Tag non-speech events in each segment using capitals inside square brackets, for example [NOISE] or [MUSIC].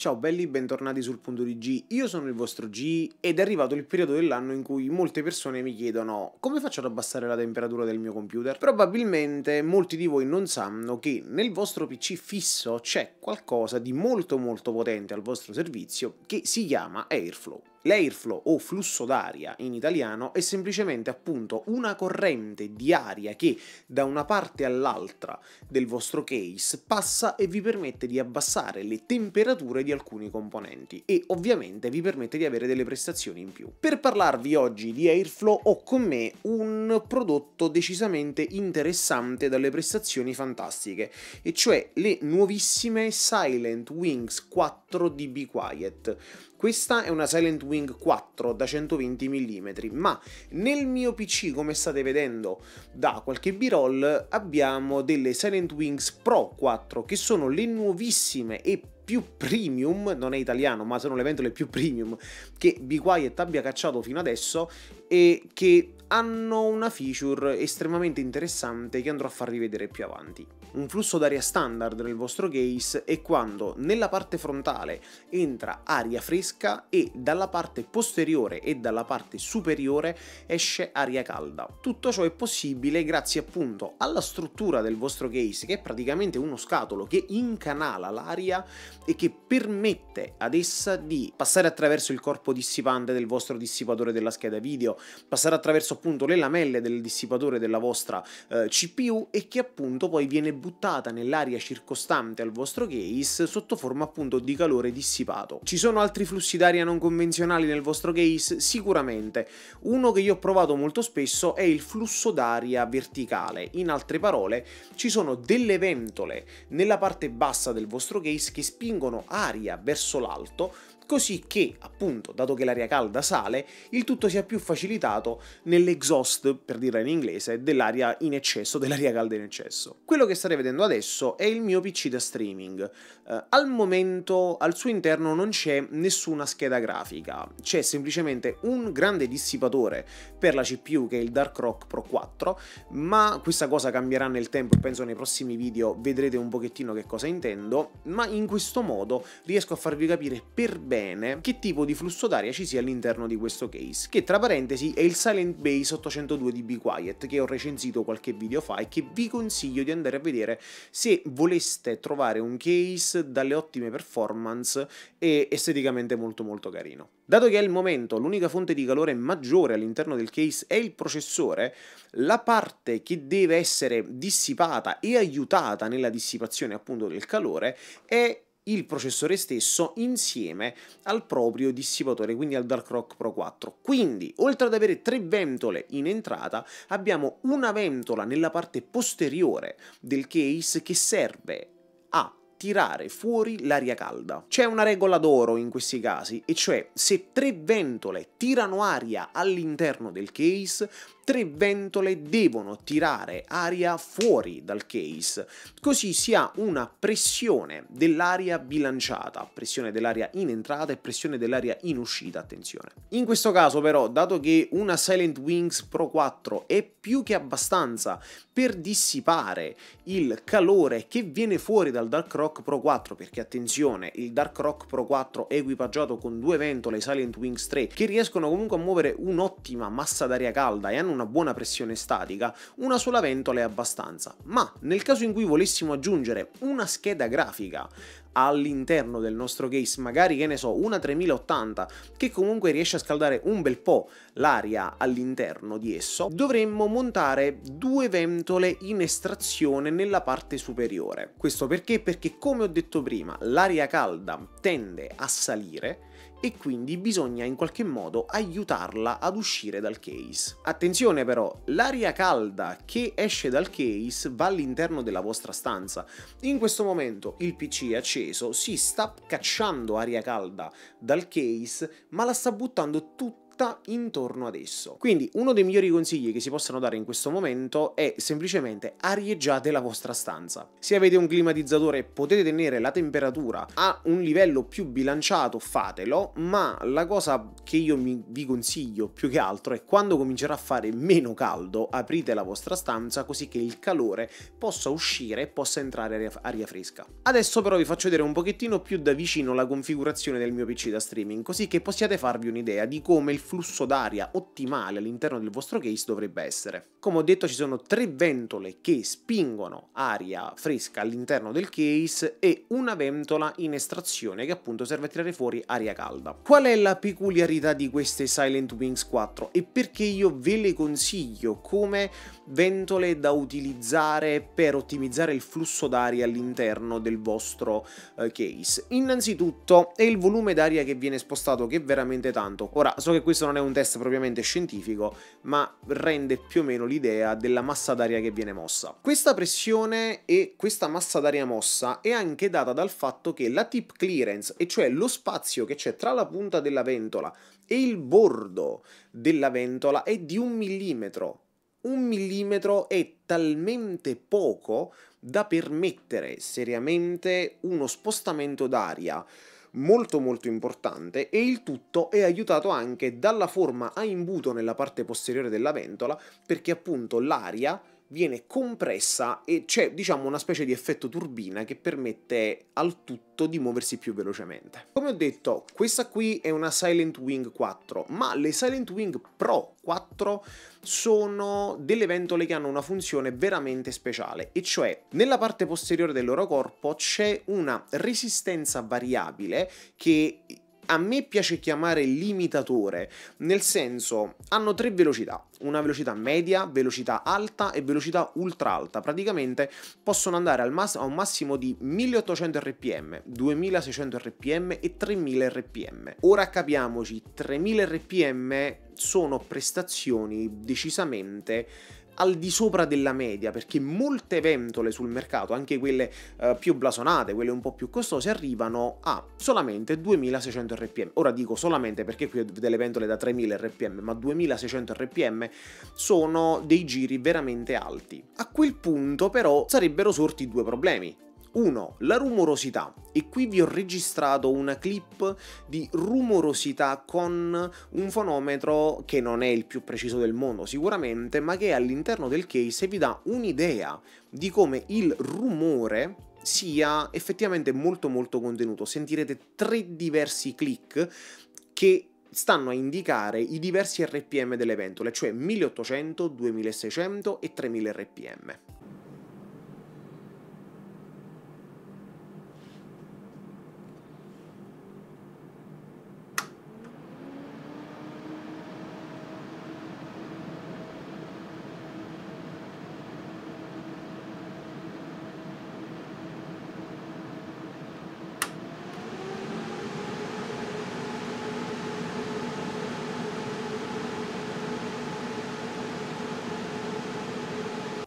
Ciao belli, bentornati sul punto di G. Io sono il vostro G ed è arrivato il periodo dell'anno in cui molte persone mi chiedono come faccio ad abbassare la temperatura del mio computer? Probabilmente molti di voi non sanno che nel vostro PC fisso c'è qualcosa di molto molto potente al vostro servizio che si chiama Airflow. L'airflow o flusso d'aria in italiano è semplicemente appunto una corrente di aria che da una parte all'altra del vostro case passa e vi permette di abbassare le temperature di alcuni componenti e ovviamente vi permette di avere delle prestazioni in più. Per parlarvi oggi di airflow ho con me un prodotto decisamente interessante dalle prestazioni fantastiche e cioè le nuovissime Silent Wings 4 DB Quiet questa è una Silent Wing 4 da 120 mm, ma nel mio PC, come state vedendo da qualche b-roll, abbiamo delle Silent Wings Pro 4 che sono le nuovissime e più premium, non è italiano, ma sono le ventole più premium che Be Quiet abbia cacciato fino adesso e che hanno una feature estremamente interessante che andrò a farvi vedere più avanti un flusso d'aria standard nel vostro case è quando nella parte frontale entra aria fresca e dalla parte posteriore e dalla parte superiore esce aria calda. Tutto ciò è possibile grazie appunto alla struttura del vostro case che è praticamente uno scatolo che incanala l'aria e che permette ad essa di passare attraverso il corpo dissipante del vostro dissipatore della scheda video, passare attraverso appunto le lamelle del dissipatore della vostra eh, CPU e che appunto poi viene buttata buttata nell'aria circostante al vostro case sotto forma appunto di calore dissipato. Ci sono altri flussi d'aria non convenzionali nel vostro case? Sicuramente. Uno che io ho provato molto spesso è il flusso d'aria verticale. In altre parole, ci sono delle ventole nella parte bassa del vostro case che spingono aria verso l'alto così che, appunto, dato che l'aria calda sale, il tutto sia più facilitato nell'exhaust, per dirla in inglese, dell'aria in eccesso, [LAUGHS] dell'aria calda in eccesso. Quello che state vedendo adesso è il mio PC da streaming. Eh, al momento al suo interno non c'è nessuna scheda grafica, c'è semplicemente un grande dissipatore per la CPU che è il Dark Rock Pro 4, ma questa cosa cambierà nel tempo e penso nei prossimi video vedrete un pochettino che cosa intendo, ma in questo modo riesco a farvi capire per bene bene che tipo di flusso d'aria ci sia all'interno di questo case, che tra parentesi è il Silent Base 802 di Be Quiet, che ho recensito qualche video fa e che vi consiglio di andare a vedere se voleste trovare un case dalle ottime performance e esteticamente molto molto carino. Dato che al momento l'unica fonte di calore maggiore all'interno del case è il processore, la parte che deve essere dissipata e aiutata nella dissipazione appunto del calore è il processore stesso insieme al proprio dissipatore, quindi al Dark Rock Pro 4. Quindi, oltre ad avere tre ventole in entrata, abbiamo una ventola nella parte posteriore del case che serve a tirare fuori l'aria calda. C'è una regola d'oro in questi casi, e cioè se tre ventole tirano aria all'interno del case, tre ventole devono tirare aria fuori dal case, così si ha una pressione dell'aria bilanciata, pressione dell'aria in entrata e pressione dell'aria in uscita, attenzione. In questo caso però, dato che una Silent Wings Pro 4 è più che abbastanza per dissipare il calore che viene fuori dal Dark Rock Pro 4, perché attenzione, il Dark Rock Pro 4 è equipaggiato con due ventole Silent Wings 3 che riescono comunque a muovere un'ottima massa d'aria calda e hanno una buona pressione statica, una sola ventola è abbastanza, ma nel caso in cui volessimo aggiungere una scheda grafica all'interno del nostro case, magari che ne so, una 3080 che comunque riesce a scaldare un bel po' l'aria all'interno di esso, dovremmo montare due ventole in estrazione nella parte superiore. Questo perché? Perché come ho detto prima, l'aria calda tende a salire e quindi bisogna in qualche modo aiutarla ad uscire dal case. Attenzione però, l'aria calda che esce dal case va all'interno della vostra stanza. In questo momento il PC è acceso acceso, si sta cacciando aria calda dal case, ma la sta buttando tutta fatta intorno ad esso. Quindi uno dei migliori consigli che si possano dare in questo momento è semplicemente arieggiate la vostra stanza. Se avete un climatizzatore potete tenere la temperatura a un livello più bilanciato, fatelo, ma la cosa che io vi consiglio più che altro è quando comincerà a fare meno caldo, aprite la vostra stanza così che il calore possa uscire e possa entrare aria, aria fresca. Adesso però vi faccio vedere un pochettino più da vicino la configurazione del mio PC da streaming, così che possiate farvi un'idea di come il flusso d'aria ottimale all'interno del vostro case dovrebbe essere. Come ho detto ci sono tre ventole che spingono aria fresca all'interno del case e una ventola in estrazione che appunto serve a tirare fuori aria calda. Qual è la peculiarità di queste Silent Wings 4 e perché io ve le consiglio come ventole da utilizzare per ottimizzare il flusso d'aria all'interno del vostro eh, case? Innanzitutto è il volume d'aria che viene spostato che è veramente tanto. Ora so che questo questo non è un test propriamente scientifico, ma rende più o meno l'idea della massa d'aria che viene mossa. Questa pressione e questa massa d'aria mossa è anche data dal fatto che la tip clearance, e cioè lo spazio che c'è tra la punta della ventola e il bordo della ventola, è di un millimetro. Un millimetro è talmente poco da permettere seriamente uno spostamento d'aria molto molto importante e il tutto è aiutato anche dalla forma a imbuto nella parte posteriore della ventola perché appunto l'aria viene compressa e c'è diciamo una specie di effetto turbina che permette al tutto di muoversi più velocemente. Come ho detto questa qui è una Silent Wing 4 ma le Silent Wing Pro 4 sono delle ventole che hanno una funzione veramente speciale e cioè nella parte posteriore del loro corpo c'è una resistenza variabile che a me piace chiamare limitatore, nel senso hanno tre velocità, una velocità media, velocità alta e velocità ultra alta, praticamente possono andare mass- a un massimo di 1800 rpm, 2600 rpm e 3000 rpm. Ora capiamoci, 3000 rpm sono prestazioni decisamente al di sopra della media, perché molte ventole sul mercato, anche quelle eh, più blasonate, quelle un po' più costose, arrivano a solamente 2600 rpm. Ora dico solamente perché qui ho delle ventole da 3000 rpm, ma 2600 rpm sono dei giri veramente alti. A quel punto però sarebbero sorti due problemi. 1. La rumorosità. E qui vi ho registrato una clip di rumorosità con un fonometro che non è il più preciso del mondo sicuramente, ma che all'interno del case vi dà un'idea di come il rumore sia effettivamente molto molto contenuto. Sentirete tre diversi click che stanno a indicare i diversi RPM delle ventole, cioè 1800, 2600 e 3000 RPM.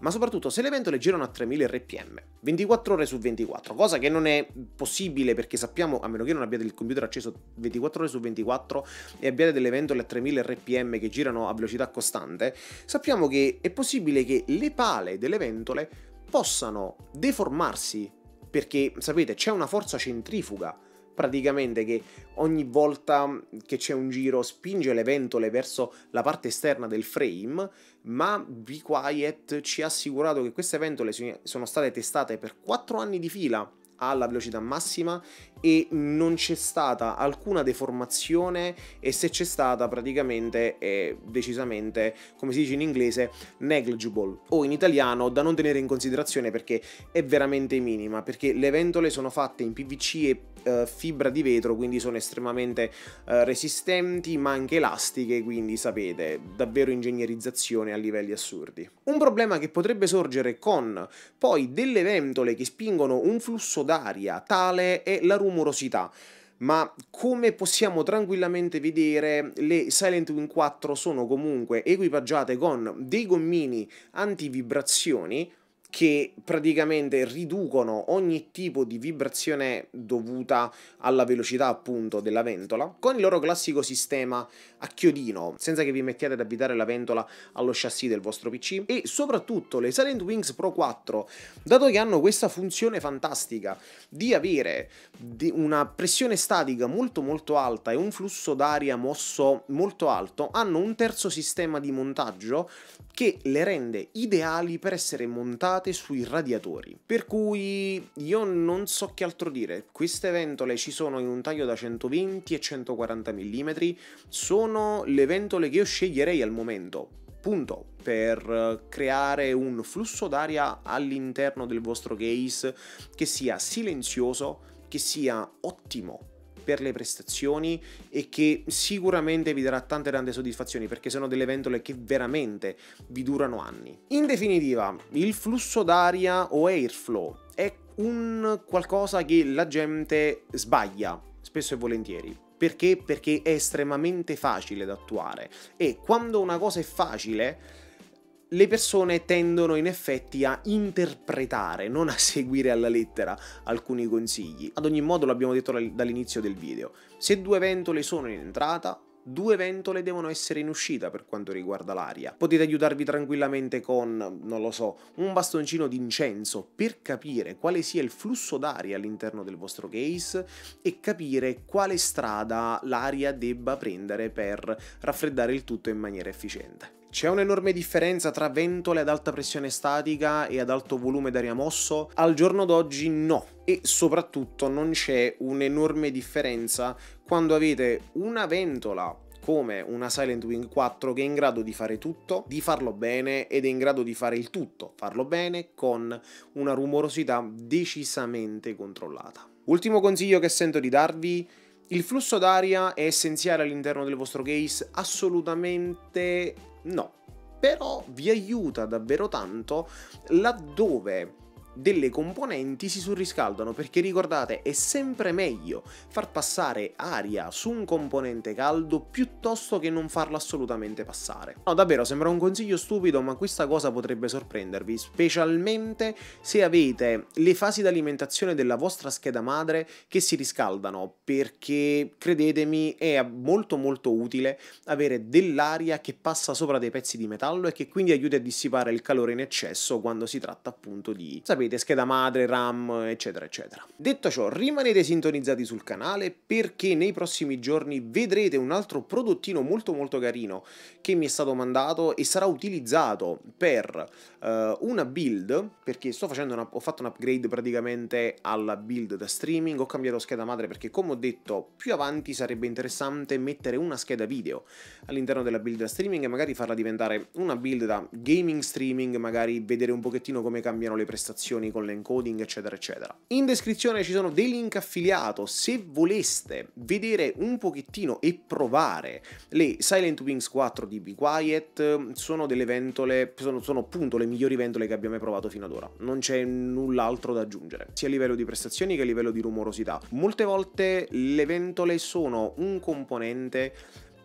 ma soprattutto se le ventole girano a 3000 rpm, 24 ore su 24, cosa che non è possibile perché sappiamo, a meno che non abbiate il computer acceso 24 ore su 24 e abbiate delle ventole a 3000 rpm che girano a velocità costante, sappiamo che è possibile che le pale delle ventole possano deformarsi perché sapete c'è una forza centrifuga praticamente che ogni volta che c'è un giro spinge le ventole verso la parte esterna del frame, ma Be Quiet ci ha assicurato che queste ventole sono state testate per 4 anni di fila alla velocità massima e non c'è stata alcuna deformazione e se c'è stata praticamente è decisamente, come si dice in inglese, negligible o in italiano da non tenere in considerazione perché è veramente minima, perché le ventole sono fatte in PVC e eh, fibra di vetro, quindi sono estremamente eh, resistenti ma anche elastiche, quindi sapete, davvero ingegnerizzazione a livelli assurdi. Un problema che potrebbe sorgere con poi delle ventole che spingono un flusso d'aria, tale è la rumorosità ma come possiamo tranquillamente vedere le Silent Wing 4 sono comunque equipaggiate con dei gommini antivibrazioni che praticamente riducono ogni tipo di vibrazione dovuta alla velocità appunto della ventola con il loro classico sistema a chiodino senza che vi mettiate ad abitare la ventola allo chassis del vostro PC e soprattutto le Silent Wings Pro 4 dato che hanno questa funzione fantastica di avere una pressione statica molto molto alta e un flusso d'aria mosso molto alto hanno un terzo sistema di montaggio che le rende ideali per essere montate basate sui radiatori. Per cui io non so che altro dire, queste ventole ci sono in un taglio da 120 e 140 mm, sono le ventole che io sceglierei al momento, punto per creare un flusso d'aria all'interno del vostro case che sia silenzioso, che sia ottimo per le prestazioni e che sicuramente vi darà tante tante soddisfazioni perché sono delle ventole che veramente vi durano anni. In definitiva, il flusso d'aria o airflow è un qualcosa che la gente sbaglia spesso e volentieri. Perché? Perché è estremamente facile da attuare e quando una cosa è facile le persone tendono in effetti a interpretare, non a seguire alla lettera alcuni consigli. Ad ogni modo l'abbiamo detto dall'inizio del video, se due ventole sono in entrata, due ventole devono essere in uscita per quanto riguarda l'aria. Potete aiutarvi tranquillamente con, non lo so, un bastoncino d'incenso per capire quale sia il flusso d'aria all'interno del vostro case e capire quale strada l'aria debba prendere per raffreddare il tutto in maniera efficiente. C'è un'enorme differenza tra ventole ad alta pressione statica e ad alto volume d'aria mosso? Al giorno d'oggi no. E soprattutto non c'è un'enorme differenza quando avete una ventola come una Silent Wing 4 che è in grado di fare tutto, di farlo bene ed è in grado di fare il tutto, farlo bene con una rumorosità decisamente controllata. Ultimo consiglio che sento di darvi il flusso d'aria è essenziale all'interno del vostro case? Assolutamente no però vi aiuta davvero tanto laddove delle componenti si surriscaldano perché ricordate è sempre meglio far passare aria su un componente caldo piuttosto che non farlo assolutamente passare. No davvero sembra un consiglio stupido ma questa cosa potrebbe sorprendervi specialmente se avete le fasi d'alimentazione della vostra scheda madre che si riscaldano perché credetemi è molto molto utile avere dell'aria che passa sopra dei pezzi di metallo e che quindi aiuta a dissipare il calore in eccesso quando si tratta appunto di sapete, scheda madre, RAM, eccetera, eccetera. Detto ciò, rimanete sintonizzati sul canale perché nei prossimi giorni vedrete un altro prodottino molto molto carino che mi è stato mandato e sarà utilizzato per uh, una build, perché sto facendo una, ho fatto un upgrade praticamente alla build da streaming, ho cambiato scheda madre perché come ho detto più avanti sarebbe interessante mettere una scheda video all'interno della build da streaming e magari farla diventare una build da gaming streaming, magari vedere un pochettino come cambiano le prestazioni informazioni con l'encoding, eccetera, eccetera. In descrizione ci sono dei link affiliato, se voleste vedere un pochettino e provare le Silent Wings 4 di Be Quiet, sono delle ventole, sono, sono appunto le migliori ventole che abbiamo mai provato fino ad ora. Non c'è null'altro da aggiungere, sia a livello di prestazioni che a livello di rumorosità. Molte volte le ventole sono un componente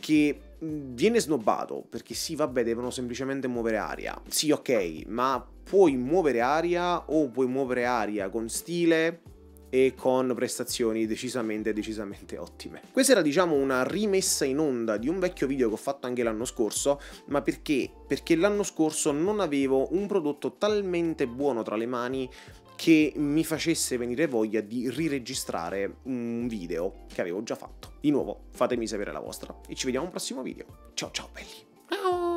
che viene snobbato perché sì, vabbè, devono semplicemente muovere aria. Sì, ok, ma puoi muovere aria o puoi muovere aria con stile e con prestazioni decisamente decisamente ottime. Questa era diciamo una rimessa in onda di un vecchio video che ho fatto anche l'anno scorso, ma perché? Perché l'anno scorso non avevo un prodotto talmente buono tra le mani che mi facesse venire voglia di riregistrare un video che avevo già fatto. Di nuovo, fatemi sapere la vostra e ci vediamo al prossimo video. Ciao ciao belli! Ciao!